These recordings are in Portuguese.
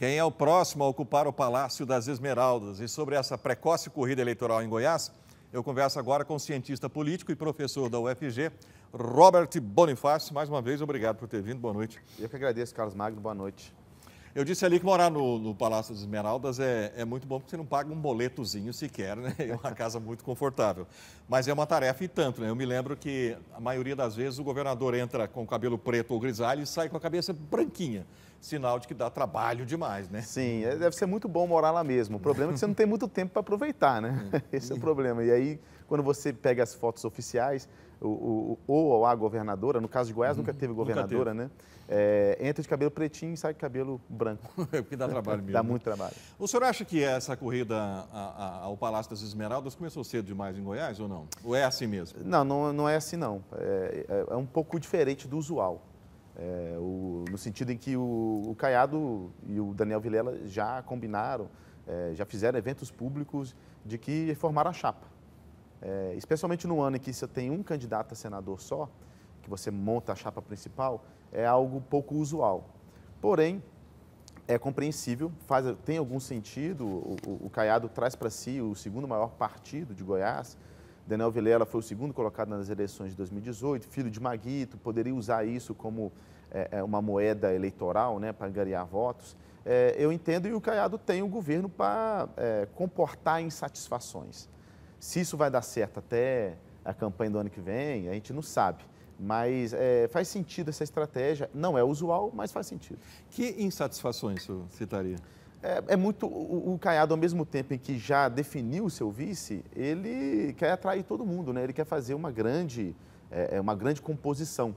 Quem é o próximo a ocupar o Palácio das Esmeraldas? E sobre essa precoce corrida eleitoral em Goiás, eu converso agora com o cientista político e professor da UFG, Robert Bonifácio. Mais uma vez, obrigado por ter vindo. Boa noite. Eu que agradeço, Carlos Magno. Boa noite. Eu disse ali que morar no, no Palácio das Esmeraldas é, é, muito bom, porque você não paga um boletozinho sequer, né? É uma casa muito confortável. Mas é uma tarefa e tanto, né? Eu me lembro que a maioria das vezes o governador entra com o cabelo preto ou grisalho e sai com a cabeça branquinha sinal de que dá trabalho demais, né? Sim, é, deve ser muito bom morar lá mesmo. O problema é que você não tem muito tempo para aproveitar, né? Esse é o problema. E aí, quando você pega as fotos oficiais, o, o, ou a governadora, no caso de Goiás nunca teve uhum. governadora, nunca teve. né? É, entra de cabelo pretinho e sai de cabelo branco. É, porque dá trabalho mesmo. dá né? muito trabalho. O senhor acha que essa corrida ao Palácio das Esmeraldas começou cedo demais em Goiás ou não? Ou é assim mesmo? Não, não, não é assim não. É, é, é um pouco diferente do usual. É, o, no sentido em que o, o, Caiado e o Daniel Vilela já combinaram, é, já fizeram eventos públicos de que formaram a chapa. É, especialmente no ano em que você tem um candidato a senador só, que você monta a chapa principal, é algo pouco usual. Porém, é compreensível, faz, tem algum sentido, o, o Caiado traz para si o segundo maior partido de Goiás, Daniel Vilela foi o segundo colocado nas eleições de 2018, filho de Maguito, poderia usar isso como é, é uma moeda eleitoral né, para angariar votos. É, eu entendo e o Caiado tem o um governo para é, comportar insatisfações. Se isso vai dar certo até a campanha do ano que vem, a gente não sabe. Mas é, faz sentido essa estratégia. Não é usual, mas faz sentido. Que insatisfações você citaria? é, é, muito. O, o Caiado, ao mesmo tempo em que já definiu o seu vice, ele quer atrair todo mundo, né? Ele quer fazer uma grande, é, é uma grande composição.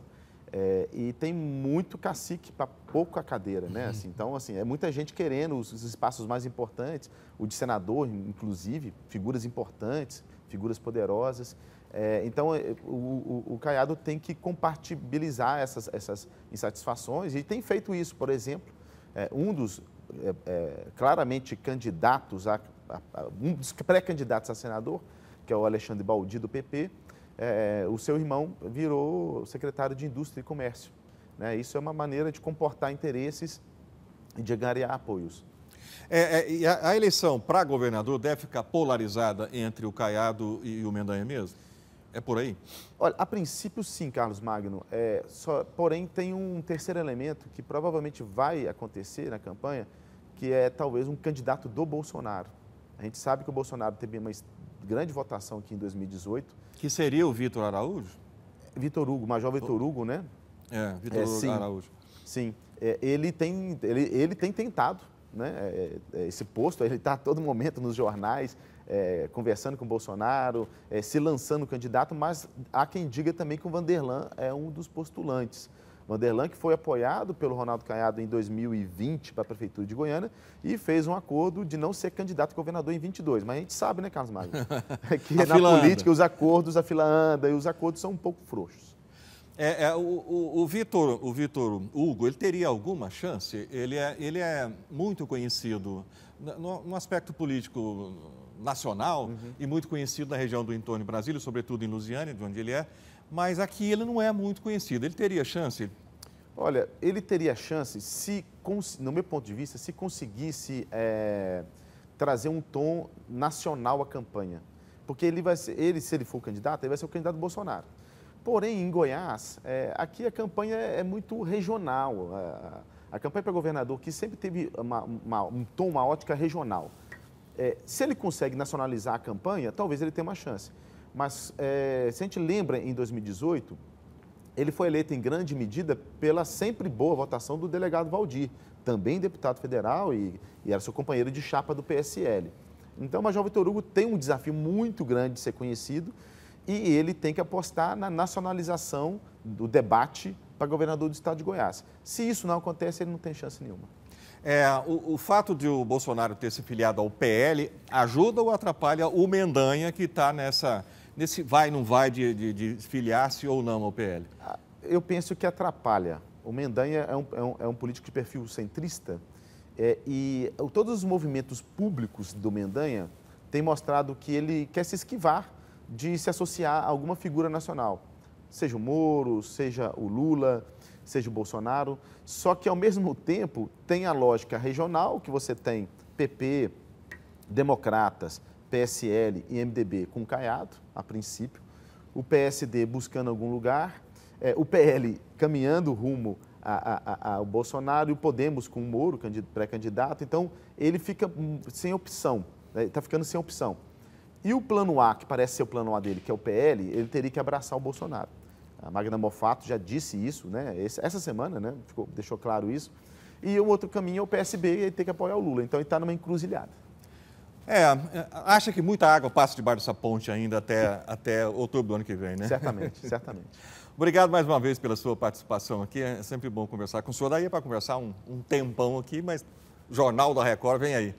É, e tem muito cacique para pouca cadeira, né? Uhum. Assim, então, assim, é muita gente querendo os, os, espaços mais importantes, o de senador, inclusive, figuras importantes, figuras poderosas. É, então, é, o, o, o, Caiado tem que compatibilizar essas, essas insatisfações e tem feito isso, por exemplo. É, um dos é, é, claramente candidatos a, a, a um dos pré-candidatos a senador, que é o Alexandre Baldi do PP, é, o seu irmão virou secretário de Indústria e Comércio. Né? Isso é uma maneira de comportar interesses e de ganhar apoios. É, é, a, a, eleição para governador deve ficar polarizada entre o Caiado e o Mendanha mesmo? É por aí? Olha, a princípio sim, Carlos Magno. É, só, porém, tem um terceiro elemento que provavelmente vai acontecer na campanha, que é talvez um candidato do Bolsonaro. A gente sabe que o Bolsonaro teve uma grande votação aqui em 2018. Que seria o Vitor Araújo? Vitor Hugo, Major Vitor Hugo, né? É, Vitor é, Hugo sim, Araújo. Sim, é, ele, tem, ele, ele tem tentado né, é, é, esse posto, ele está a todo momento nos jornais, é, conversando com Bolsonaro, é, se lançando candidato, mas há quem diga também que o Vanderlan é um dos postulantes. Vanderlan, que foi apoiado pelo Ronaldo Caiado em 2020 para a Prefeitura de Goiânia e fez um acordo de não ser candidato a governador em 22. Mas a gente sabe, né, Carlos Magno, é que na política os acordos, a fila anda e os acordos são um pouco frouxos. É, é o, o, o, Vitor, o Vitor Hugo, ele teria alguma chance? Ele é, ele é muito conhecido no, no aspecto político nacional uhum. e muito conhecido na região do entorno de Brasília, sobretudo em Lusiane, de onde ele é, mas aqui ele não é muito conhecido. Ele teria chance? Olha, ele teria chance se, no meu ponto de vista, se conseguisse é, trazer um tom nacional à campanha. Porque ele vai ser, ele, se ele for candidato, ele vai ser o candidato Bolsonaro. Porém, em Goiás, é, aqui a campanha é, é muito regional. A, a campanha para governador que sempre teve uma, uma, um tom, uma ótica regional. É, se ele consegue nacionalizar a campanha, talvez ele tenha uma chance. Mas é, se a gente lembra, em 2018, ele foi eleito em grande medida pela sempre boa votação do delegado Valdir, também deputado federal e, e era seu companheiro de chapa do PSL. Então, o Major Vitor Hugo tem um desafio muito grande de ser conhecido e ele tem que apostar na nacionalização do debate para governador do estado de Goiás. Se isso não acontece, ele não tem chance nenhuma. É, o, o, fato de o Bolsonaro ter se filiado ao PL ajuda ou atrapalha o Mendanha que está nessa nesse vai não vai de, de, de filiar-se ou não ao PL? Ah, eu penso que atrapalha. O Mendanha é um, é um, é um político de perfil centrista é, e todos os movimentos públicos do Mendanha têm mostrado que ele quer se esquivar de se associar a alguma figura nacional seja o Moro, seja o Lula, seja o Bolsonaro. Só que, ao mesmo tempo, tem a lógica regional, que você tem PP, Democratas, PSL e MDB com Caiado, a princípio, o PSD buscando algum lugar, é, o PL caminhando rumo a, a, a, ao Bolsonaro e o Podemos com o Moro, pré-candidato. Então, ele fica hum, sem opção, está né? Tá ficando sem opção. E o plano A, que parece ser o plano A dele, que é o PL, ele teria que abraçar o Bolsonaro. A Magna Mofato já disse isso, né? essa semana, né? Ficou, deixou claro isso. E o outro caminho é o PSB e ter que apoiar o Lula. Então ele está numa encruzilhada. É, acha que muita água passa debaixo dessa ponte ainda até, até outubro do ano que vem, né? Certamente, certamente. Obrigado mais uma vez pela sua participação aqui. É sempre bom conversar com o senhor. Daí é para conversar um, um tempão aqui, mas Jornal da Record vem aí.